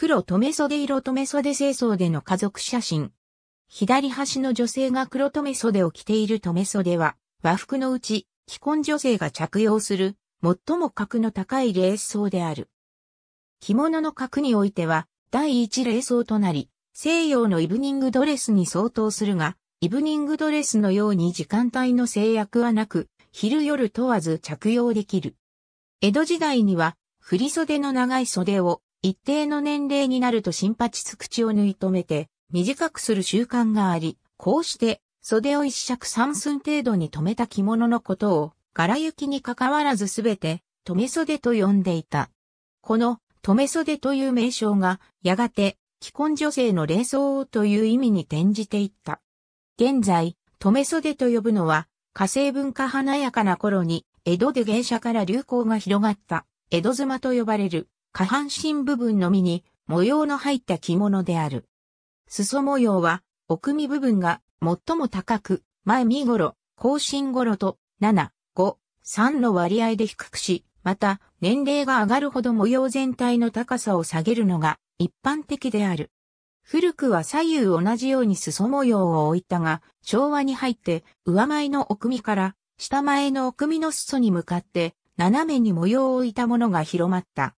黒留袖色留袖清掃での家族写真。左端の女性が黒留袖を着ている留袖は、和服のうち、既婚女性が着用する、最も格の高い礼装である。着物の格においては、第一礼装となり、西洋のイブニングドレスに相当するが、イブニングドレスのように時間帯の制約はなく、昼夜問わず着用できる。江戸時代には、振袖の長い袖を一定の年齢になると新八つ口を縫い留めて、短くする習慣があり、こうして袖を一尺三寸程度に留めた着物のことを、柄行きに関わらずすべて、留袖と呼んでいた。この、留袖という名称が、やがて、既婚女性の霊装という意味に転じていった。現在、留袖と呼ぶのは、火星文化華やかな頃に、江戸で芸者から流行が広がった、江戸妻と呼ばれる、下半身部分のみに模様の入った着物である。裾模様は、奥身部分が最も高く、前身頃、後身頃と、7、5、3の割合で低くし、また、年齢が上がるほど模様全体の高さを下げるのが一般的である。古くは左右同じように裾模様を置いたが、昭和に入って上前の奥身から下前の奥身の裾に向かって斜めに模様を置いたものが広まった。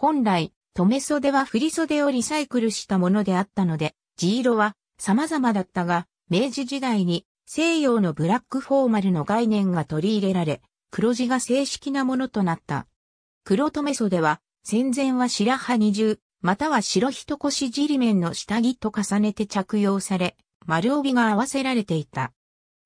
本来、留袖は振袖をリサイクルしたものであったので、地色は様々だったが、明治時代に西洋のブラックフォーマルの概念が取り入れられ、黒地が正式なものとなった。黒留袖は、戦前は白葉二重、または白一腰り面の下着と重ねて着用され、丸帯が合わせられていた。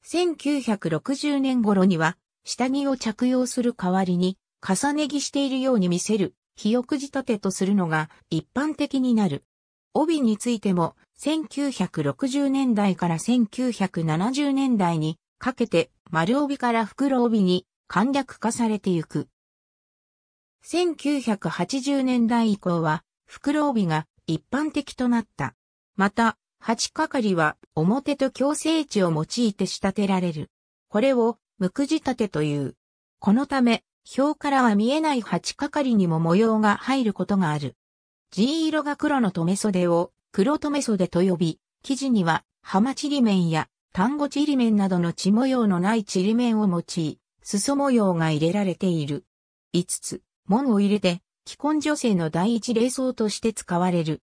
1960年頃には、下着を着用する代わりに、重ね着しているように見せる肥沃仕立てとするのが一般的になる。帯についても1960年代から1970年代にかけて丸帯から袋帯に簡略化されていく。1980年代以降は袋帯が一般的となった。また、八掛かりは表と強制値を用いて仕立てられる。これを無く仕立てという。このため、表からは見えない鉢かかりにも模様が入ることがある。地色が黒の留袖を黒留袖と呼び、生地には浜ちりめんや単語ちりめんなどの地模様のないちりめんを用い、裾模様が入れられている。5つ、門を入れて、既婚女性の第一礼装として使われる。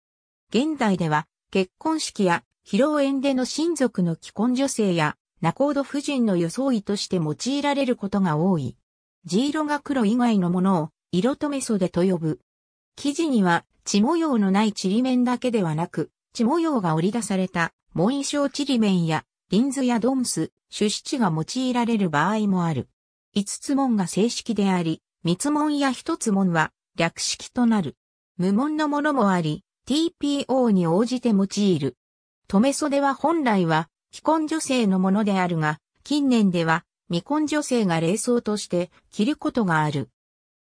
現代では、結婚式や披露宴での親族の既婚女性や、仲人夫人の装いとして用いられることが多い。地色が黒以外のものを色留袖と呼ぶ。生地には地模様のないちりめんだけではなく、地模様が織り出された紋章ちりめんや、リンズやドンス、種子地が用いられる場合もある。五つ門が正式であり、三つ門や一つ門は略式となる。無門のものもあり、TPO に応じて用いる。留袖は本来は既婚女性のものであるが、近年では未婚女性が霊装として着ることがある。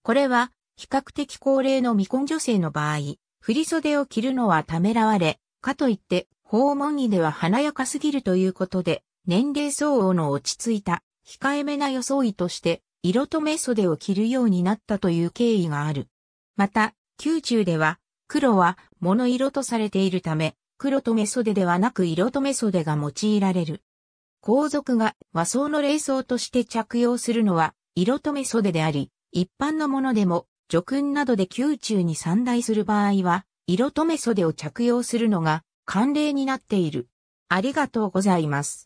これは、比較的高齢の未婚女性の場合、振袖を着るのはためらわれ、かといって、訪問着では華やかすぎるということで、年齢相応の落ち着いた、控えめな装いとして、色と目袖を着るようになったという経緯がある。また、宮中では、黒は物色とされているため、黒と目袖ではなく色と目袖が用いられる。皇族が和装の礼装として着用するのは、色留め袖であり、一般のものでも、叙勲などで宮中に散大する場合は、色留め袖を着用するのが慣例になっている。ありがとうございます。